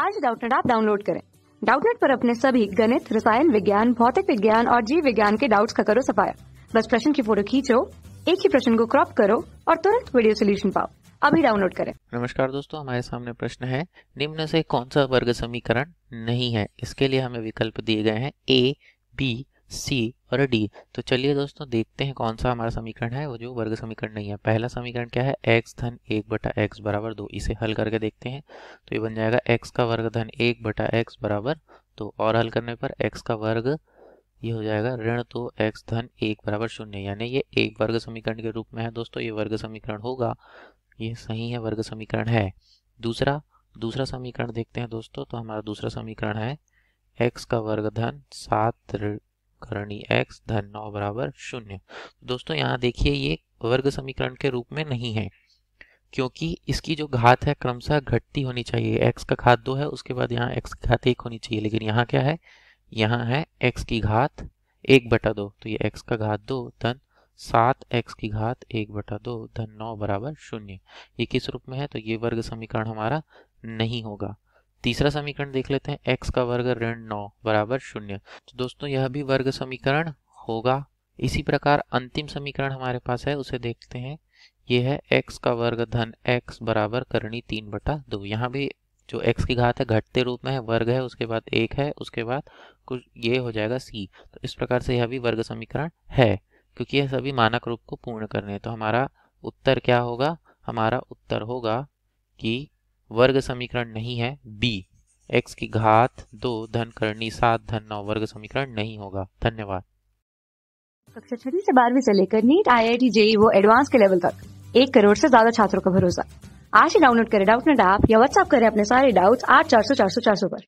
आज डाउटनेट आप डाउनलोड करें डाउटनेट पर अपने सभी गणित रसायन विज्ञान भौतिक विज्ञान और जीव विज्ञान के डाउट्स का करो सफाया बस प्रश्न की फोटो खींचो एक ही प्रश्न को क्रॉप करो और तुरंत वीडियो सोल्यूशन पाओ अभी डाउनलोड करें नमस्कार दोस्तों हमारे सामने प्रश्न है निम्न से कौन सा वर्ग समीकरण नहीं है इसके लिए हमें विकल्प दिए गए हैं ए बी सी और डी तो चलिए दोस्तों देखते हैं कौन सा हमारा समीकरण है वो जो वर्ग समीकरण नहीं है पहला समीकरण क्या है एक्स धन एक बटा एक्स बराबर दो इसे हल करके देखते हैं तो ये बन जाएगा एक्स का वर्ग धन एक बटा एक्स बराबर दो और हल करने पर एक्स का वर्ग ये हो जाएगा ऋण तो एक्स धन एक बराबर शून्य यानी ये एक वर्ग समीकरण के रूप में है दोस्तों ये वर्ग समीकरण होगा ये सही है वर्ग समीकरण है दूसरा दूसरा समीकरण देखते हैं दोस्तों तो हमारा दूसरा समीकरण है एक्स का वर्ग धन सात करणी x धन नौ बराबर शून्य तो दोस्तों यहाँ देखिए ये वर्ग समीकरण के रूप में नहीं है क्योंकि इसकी जो घात है क्रमशः घटती होनी चाहिए x का घात दो है उसके बाद यहाँ x की घात एक होनी चाहिए लेकिन यहाँ क्या है यहाँ है x की घात एक बटा दो तो ये x का घात दो धन सात एक्स की घात एक बटा दो धन नौ बराबर शून्य ये किस रूप में है तो ये वर्ग समीकरण हमारा नहीं होगा तीसरा समीकरण देख लेते हैं एक्स का वर्ग ऋण नौ बराबर शून्य तो दोस्तों यह भी वर्ग समीकरण होगा इसी प्रकार अंतिम समीकरण हमारे पास है उसे देखते हैं ये है एक्स का वर्ग धन एक्स बराबर करणी तीन बटा दो यहाँ भी जो एक्स की घात है घटते रूप में है वर्ग है उसके बाद एक है उसके बाद कुछ ये हो जाएगा सी तो इस प्रकार से यह भी वर्ग समीकरण है क्योंकि यह सभी मानक रूप को पूर्ण करने हैं तो हमारा उत्तर क्या होगा हमारा उत्तर होगा कि वर्ग समीकरण नहीं है बी एक्स की घात दो धन करनी सात धन नौ वर्ग समीकरण नहीं होगा धन्यवाद कक्षा छठी से बारहवीं से लेकर NEET I I T JEE वो एडवांस के लेवल तक एक करोड़ से ज्यादा छात्रों का भरोसा आज ही डाउनलोड करें डाउट नेट ऐप या व्हाट्सएप करें अपने सारे डाउट्स आठ चार सौ चार सौ चार सौ पर